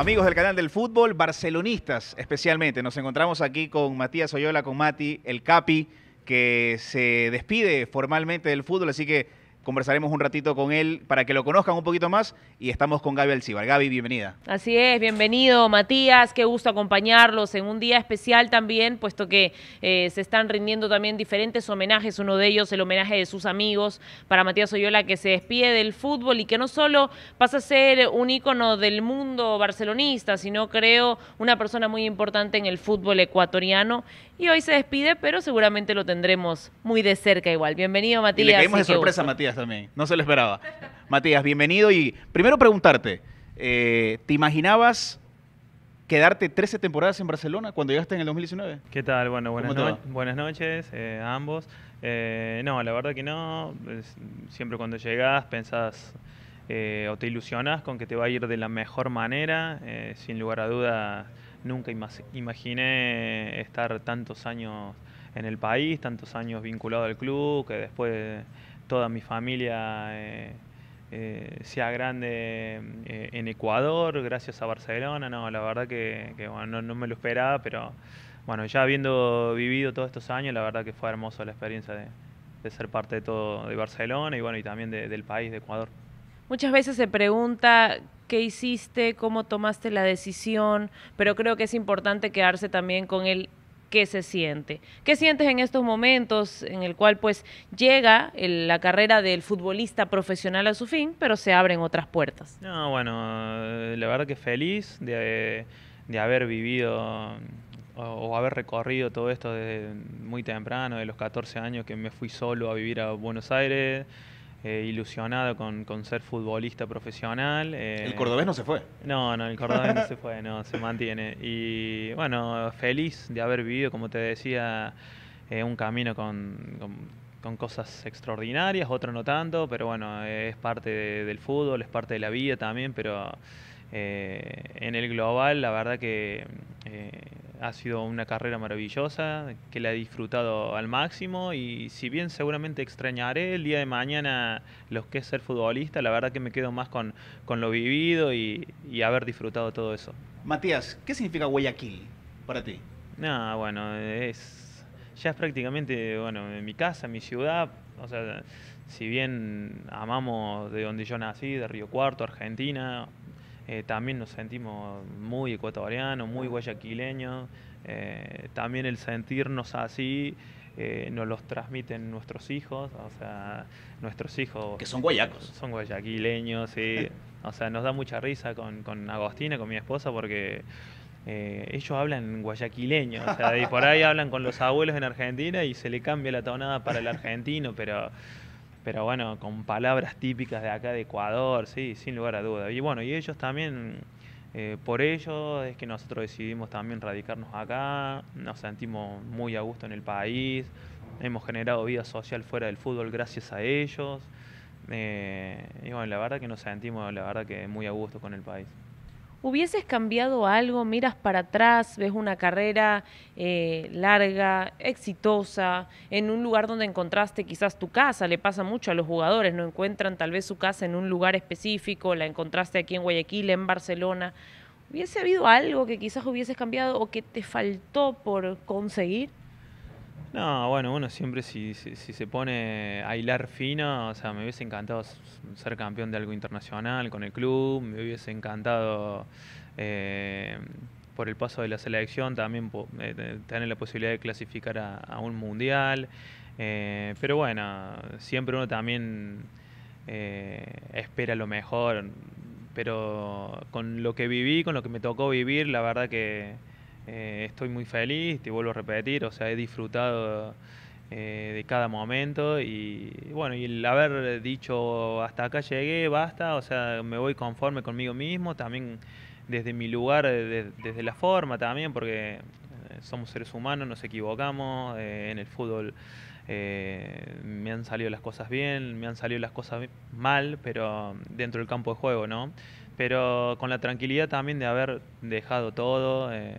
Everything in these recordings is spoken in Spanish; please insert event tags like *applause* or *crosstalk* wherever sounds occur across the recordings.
Amigos del canal del fútbol, barcelonistas especialmente, nos encontramos aquí con Matías Oyola, con Mati, el Capi, que se despide formalmente del fútbol, así que Conversaremos un ratito con él para que lo conozcan un poquito más y estamos con Gaby Alcibar. Gaby, bienvenida. Así es, bienvenido Matías, qué gusto acompañarlos en un día especial también, puesto que eh, se están rindiendo también diferentes homenajes, uno de ellos el homenaje de sus amigos para Matías Oyola que se despide del fútbol y que no solo pasa a ser un ícono del mundo barcelonista, sino creo una persona muy importante en el fútbol ecuatoriano y hoy se despide, pero seguramente lo tendremos muy de cerca igual. Bienvenido Matías. Y le caímos de sorpresa Matías no se lo esperaba. Matías, bienvenido y primero preguntarte, eh, ¿te imaginabas quedarte 13 temporadas en Barcelona cuando llegaste en el 2019? ¿Qué tal? Bueno, buenas, noches eh, a ambos. Eh, no, la verdad que no. Siempre cuando llegas pensás o te ilusionas con que te va a ir de la mejor manera. sin lugar a duda, nunca imaginé estar tantos años en el país, tantos años vinculado al club, que después toda mi familia eh, eh, sea grande eh, en Ecuador, gracias a Barcelona. No, la verdad que, no, me lo esperaba, pero bueno, ya habiendo vivido todos estos años, la verdad que fue hermosa la experiencia de, ser parte de todo de Barcelona y bueno, y también del país, de Ecuador. Muchas veces se pregunta qué hiciste, cómo tomaste la decisión, pero creo que es importante quedarse también con el qué se siente. ¿Qué sientes en estos momentos en el cual pues llega la carrera del futbolista profesional a su fin, pero se abren otras puertas? No, bueno, la verdad que feliz de, de haber vivido o, o, haber recorrido todo esto desde muy temprano, de los 14 años que me fui solo a vivir a Buenos Aires. Eh, ilusionado con, ser futbolista profesional. Eh. ¿El cordobés no se fue? No, no, el cordobés no se *laughs* fue, no, se mantiene. Y bueno, feliz de haber vivido, como te decía, eh, un camino con, cosas extraordinarias, otro no tanto, pero bueno, es parte del fútbol, es parte de la vida también, pero en el global la verdad que ha sido una carrera maravillosa, que la he disfrutado al máximo y si bien seguramente extrañaré el día de mañana los que es ser futbolista, la verdad que me quedo más con, lo vivido y, haber disfrutado todo eso. Matías, ¿qué significa Guayaquil para ti? No, bueno, es, ya es prácticamente bueno, mi casa, mi ciudad, o sea, si bien amamos de donde yo nací, de Río Cuarto, Argentina, eh, también nos sentimos muy ecuatorianos, muy guayaquileños, eh, también el sentirnos así eh, nos los transmiten nuestros hijos, o sea, nuestros hijos... Que son guayacos. Son guayaquileños, sí. *laughs* o sea, nos da mucha risa con, Agostina, con mi esposa, porque... ellos hablan guayaquileño, o sea, y por ahí hablan con los abuelos en Argentina y se le cambia la tonada para el argentino, pero pero bueno, con palabras típicas de acá de Ecuador, sí, sin lugar a duda. Y bueno, y ellos también, eh, por ellos es que nosotros decidimos también radicarnos acá, nos sentimos muy a gusto en el país, hemos generado vida social fuera del fútbol gracias a ellos. Eh, y bueno, la verdad que nos sentimos, la verdad que muy a gusto con el país. ¿Hubieses cambiado algo? Miras para atrás, ves una carrera eh, larga, exitosa, en un lugar donde encontraste quizás tu casa. Le pasa mucho a los jugadores, no encuentran tal vez su casa en un lugar específico, la encontraste aquí en Guayaquil, en Barcelona. ¿Hubiese habido algo que quizás hubieses cambiado o que te faltó por conseguir? No, bueno, uno siempre si, se pone a hilar fino, o sea, me hubiese encantado ser campeón de algo internacional con el club, me hubiese encantado eh, por el paso de la selección también eh, tener la posibilidad de clasificar a, un mundial, eh, pero bueno, siempre uno también espera lo mejor, pero con lo que viví, con lo que me tocó vivir, la verdad que eh, estoy muy feliz, te vuelvo a repetir, o sea, he disfrutado eh, de cada momento y bueno, y el haber dicho hasta acá llegué, basta, o sea, me voy conforme conmigo mismo, también desde mi lugar, eh, desde la forma también, porque somos seres humanos, nos equivocamos, en el fútbol me han salido las cosas bien, me han salido las cosas mal, pero dentro del campo de juego, ¿no? pero con la tranquilidad también de haber dejado todo, eh,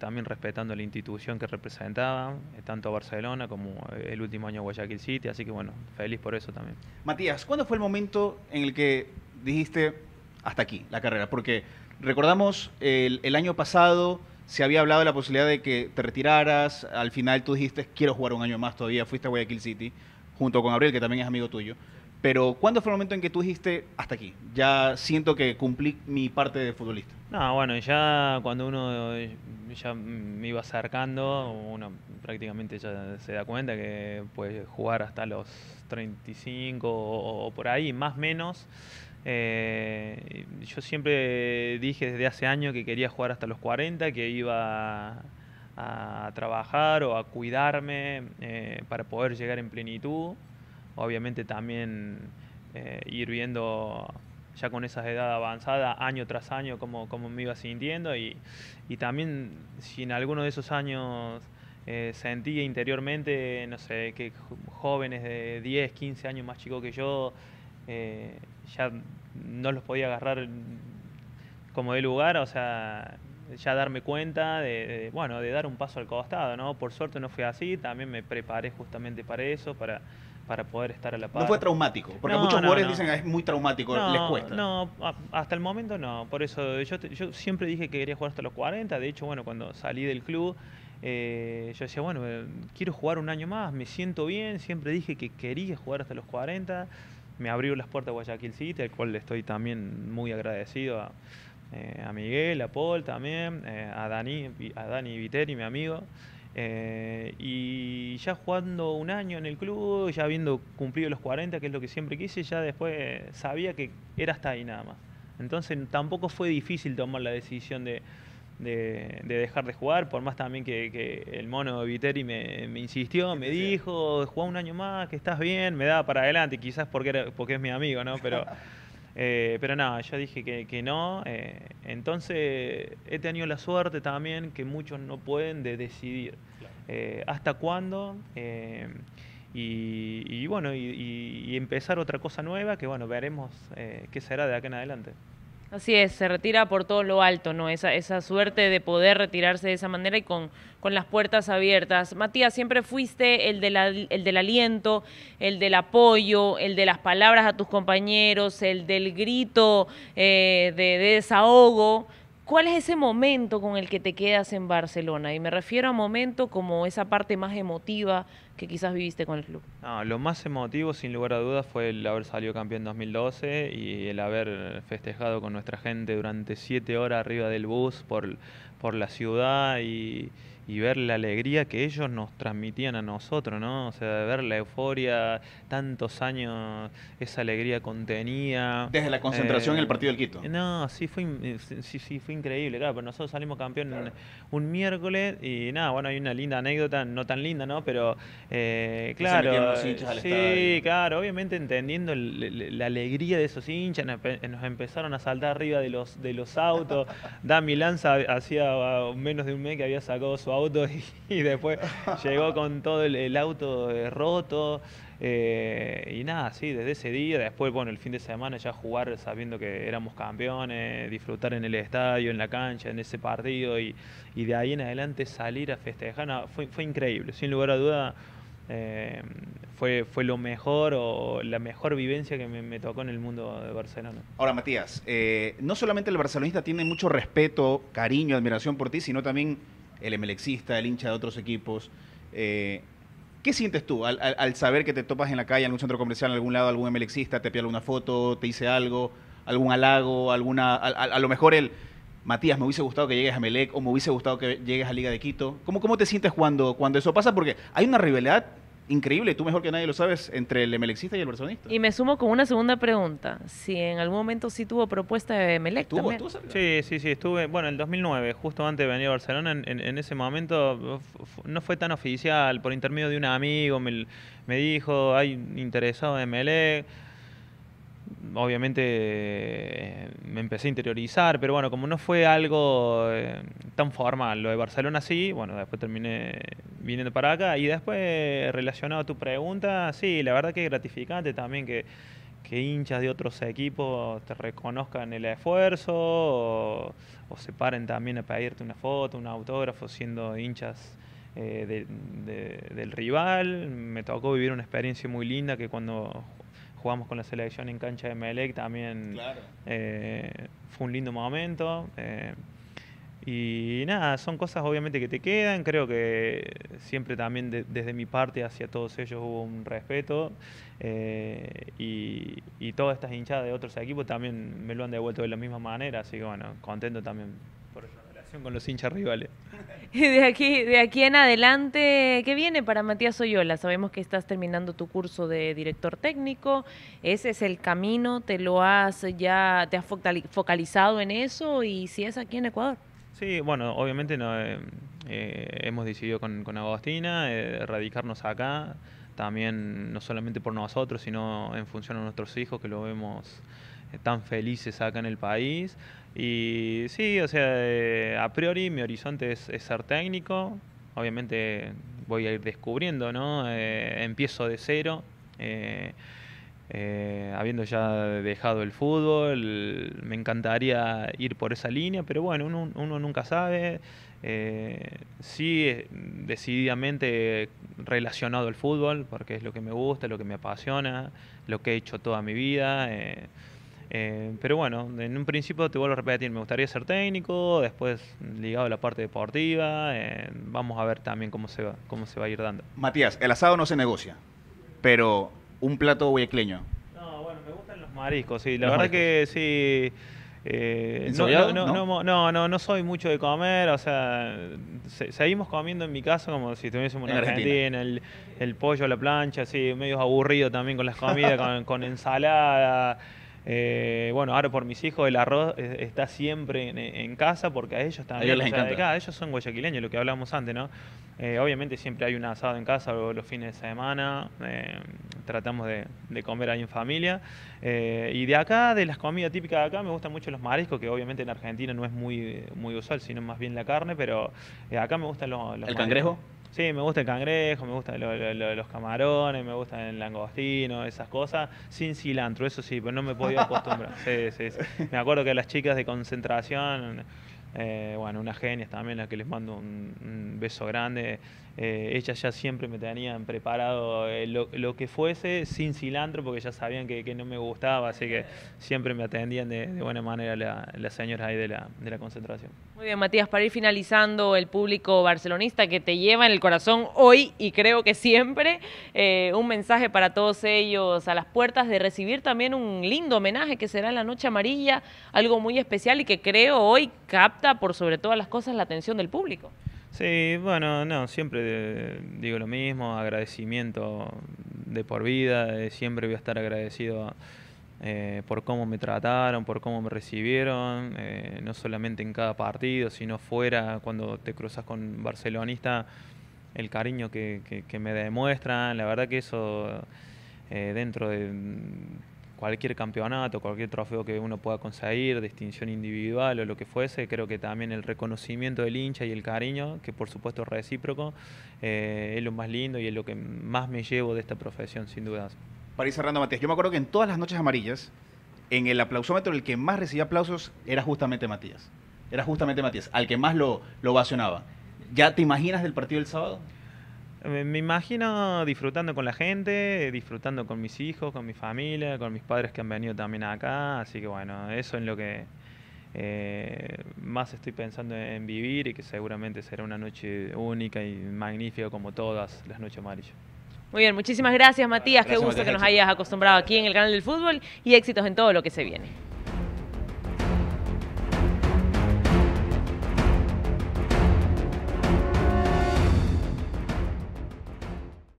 también respetando la institución que representaba, eh, tanto Barcelona como eh, el último año Guayaquil City, así que bueno, feliz por eso también. Matías, ¿cuándo fue el momento en el que dijiste hasta aquí la carrera? Porque recordamos el, el año pasado se había hablado de la posibilidad de que te retiraras, al final tú dijiste quiero jugar un año más todavía, fuiste a Guayaquil City junto con Gabriel, que también es amigo tuyo. Pero ¿cuándo fue el momento en que tú dijiste, hasta aquí, ya siento que cumplí mi parte de futbolista? No, bueno, ya cuando uno eh, ya me iba acercando, uno prácticamente ya se da cuenta que puede jugar hasta los 35 o, por ahí, más o menos. Eh, yo siempre dije desde hace años que quería jugar hasta los 40, que iba a trabajar o a cuidarme eh, para poder llegar en plenitud obviamente también eh, ir viendo ya con esa edad avanzada, año tras año, cómo, me iba sintiendo y, también si en alguno de esos años eh, sentí sentía interiormente, no sé, que jóvenes de 10, 15 años más chicos que yo, eh, ya no los podía agarrar como de lugar, o sea, ya darme cuenta de, bueno, de dar un paso al costado, ¿no? Por suerte no fue así, también me preparé justamente para eso, para para poder estar a la par. No fue traumático, porque muchos jugadores dicen que es muy traumático, les cuesta. No, hasta el momento no, por eso yo, yo siempre dije que quería jugar hasta los 40, de hecho, bueno, cuando salí del club, eh, yo decía, bueno, quiero jugar un año más, me siento bien, siempre dije que quería jugar hasta los 40, me abrió las puertas Guayaquil City, al cual le estoy también muy agradecido a, eh, a Miguel, a Paul también, eh, a Dani, a Dani Viteri, mi amigo. Eh, y ya jugando un año en el club, ya habiendo cumplido los 40, que es lo que siempre quise, ya después sabía que era hasta ahí nada más. Entonces tampoco fue difícil tomar la decisión de, dejar de jugar, por más también que, el mono Viteri me, insistió, me dijo, juega un año más, que estás bien, me daba para adelante, quizás porque, porque es mi amigo, ¿no? Pero... *laughs* Eh, pero nada, ya dije que, que no. Eh, entonces he tenido la suerte también que muchos no pueden de decidir eh, hasta cuándo. Y, bueno, y, y, empezar otra cosa nueva que bueno, veremos qué será de acá en adelante. Así es, se retira por todo lo alto, ¿no? Esa, esa suerte de poder retirarse de esa manera y con, con las puertas abiertas. Matías, siempre fuiste el, el del aliento, el del apoyo, el de las palabras a tus compañeros, el del grito eh, de desahogo. ¿Cuál es ese momento con el que te quedas en Barcelona? Y me refiero a momento como esa parte más emotiva que quizás viviste con el club. lo más emotivo, sin lugar a dudas, fue el haber salido campeón en 2012 y el haber festejado con nuestra gente durante siete horas arriba del bus por, por la ciudad y y ver la alegría que ellos nos transmitían a nosotros, ¿no? O sea, ver la euforia, tantos años, esa alegría contenida. Desde la concentración en el eh, partido del Quito. No, sí, fue, eh, sí, sí, fue increíble, claro, pero pues nosotros salimos campeón un, miércoles y nada, bueno, hay una linda anécdota, no tan linda, ¿no? Pero, eh, claro. sí, claro, obviamente entendiendo la alegría de esos hinchas, nos empezaron a saltar arriba de los, de los autos. *laughs* Dami Lanza hacía ah, menos de un mes que había sacado su auto *laughs* y, después llegó con todo el, auto eh, roto. Eh, y nada, sí, desde ese día, después, bueno, el fin de semana ya jugar sabiendo que éramos campeones, disfrutar en el estadio, en la cancha, en ese partido y, de ahí en adelante salir a festejar, fue, fue, increíble, sin lugar a duda. Eh, fue, fue lo mejor o la mejor vivencia que me, tocó en el mundo de Barcelona. Ahora, Matías, no solamente el barcelonista tiene mucho respeto, cariño, admiración por ti, sino también el emelexista, el hincha de otros equipos. Eh, ¿Qué sientes tú al, saber que te topas en la calle, en un centro comercial, en algún lado, algún emelexista, te pide alguna foto, te dice algo, algún halago, alguna, a, lo mejor el Matías, me hubiese gustado que llegues a Melec o me hubiese gustado que llegues a Liga de Quito? ¿Cómo, cómo te sientes cuando, cuando eso pasa? Porque hay una rivalidad increíble, tú mejor que nadie lo sabes, entre el emelexista y el barcelonista. Y me sumo con una segunda pregunta, si en algún momento sí tuvo propuesta de Emelec sí, sí, sí, estuve, bueno, en el 2009, justo antes de venir a Barcelona, en, ese momento no fue tan oficial, por intermedio de un amigo me, dijo, hay interesado en Emelec obviamente eh, me empecé a interiorizar, pero bueno, como no fue algo eh, tan formal, lo de Barcelona sí, bueno, después terminé viniendo para acá y después relacionado a tu pregunta, sí, la verdad que es gratificante también que, hinchas de otros equipos te reconozcan el esfuerzo o, se paren también a pedirte una foto, un autógrafo siendo hinchas. Eh, del rival, me tocó vivir una experiencia muy linda que cuando jugamos con la selección en cancha de Melec también eh, fue un lindo momento. Eh, y nada, son cosas obviamente que te quedan. Creo que siempre también desde mi parte hacia todos ellos hubo un respeto. Eh, y, y todas estas hinchadas de otros equipos también me lo han devuelto de la misma manera. Así que bueno, contento también con los hinchas rivales. *laughs* y De aquí, de aquí en adelante, ¿qué viene para Matías Oyola? Sabemos que estás terminando tu curso de director técnico. Ese es el camino, te lo has ya, te has focalizado en eso y si es aquí en Ecuador. Sí, bueno, obviamente no, eh, eh, hemos decidido con, con Agostina eh, radicarnos acá, también no solamente por nosotros, sino en función a nuestros hijos que lo vemos tan felices acá en el país. Y sí, o sea, eh, a priori mi horizonte es, ser técnico. Obviamente voy a ir descubriendo, ¿no? Eh, empiezo de cero. Eh, habiendo ya dejado el fútbol, me encantaría ir por esa línea, pero bueno, uno, nunca sabe. sí, decididamente relacionado al fútbol, porque es lo que me gusta, lo que me apasiona, lo que he hecho toda mi vida. Eh, pero bueno, en un principio te vuelvo a repetir, me gustaría ser técnico, después ligado a la parte deportiva, eh, vamos a ver también cómo se, va, cómo se va a ir dando. Matías, el asado no se negocia, pero un plato guayaquileño. No, bueno, me gustan los mariscos, sí, la verdad que sí. Eh, no, no, no, soy mucho de comer, o sea, seguimos comiendo en mi casa como si estuviésemos en Argentina, el, pollo a la plancha, así, medio aburrido también con las comidas, *laughs* con ensalada. Eh, bueno, ahora por mis hijos el arroz está siempre en, casa porque a ellos también les encanta. De acá. Ellos son guayaquileños, lo que hablábamos antes, ¿no? Eh, obviamente siempre hay un asado en casa los fines de semana, eh, tratamos de, comer ahí en familia. y de acá, de las comidas típicas de acá, me gustan mucho los mariscos, que obviamente en Argentina no es muy, usual, sino más bien la carne, pero acá me gustan los, ¿El cangrejo? Sí, me gusta el cangrejo, me gustan los camarones, me gusta el langostino, esas cosas. Sin cilantro, eso sí, pero no me podía acostumbrar. *laughs* Sí, sí, sí. Me acuerdo que las chicas de concentración, eh, bueno, unas genias también, las que les mando un beso grande eh, ellas ya siempre me tenían preparado eh, lo, que fuese, sin cilantro, porque ya sabían que, no me gustaba, así que siempre me atendían de, buena manera las la señoras ahí de la, concentración. Muy bien, Matías, para ir finalizando, el público barcelonista que te lleva en el corazón hoy y creo que siempre, eh, un mensaje para todos ellos a las puertas de recibir también un lindo homenaje que será la Noche Amarilla, algo muy especial y que creo hoy capta por sobre todas las cosas la atención del público. Sí, bueno, no, siempre digo lo mismo, agradecimiento de por vida, eh, siempre voy a estar agradecido eh, por cómo me trataron, por cómo me recibieron, eh, no solamente en cada partido, sino fuera, cuando te cruzas con barcelonista, el cariño que, me demuestran, la verdad que eso dentro de cualquier campeonato, cualquier trofeo que uno pueda conseguir, distinción individual o lo que fuese, creo que también el reconocimiento del hincha y el cariño, que por supuesto es recíproco, eh, es lo más lindo y es lo que más me llevo de esta profesión, sin dudas. Para ir cerrando, Matías, yo me acuerdo que en todas las noches amarillas, en el aplausómetro, el que más recibía aplausos era justamente Matías. Era justamente Matías, al que más lo, lo ovacionaba. ¿Ya te imaginas del partido del sábado? me imagino disfrutando con la gente, disfrutando con mis hijos, con mi familia, con mis padres que han venido también acá, así que bueno, eso es lo que eh, más estoy pensando en vivir y que seguramente será una noche única y magnífica como todas las noches amarillas. Muy bien, muchísimas gracias Matías, qué gusto que nos hayas acostumbrado aquí en el canal del fútbol y éxitos en todo lo que se viene.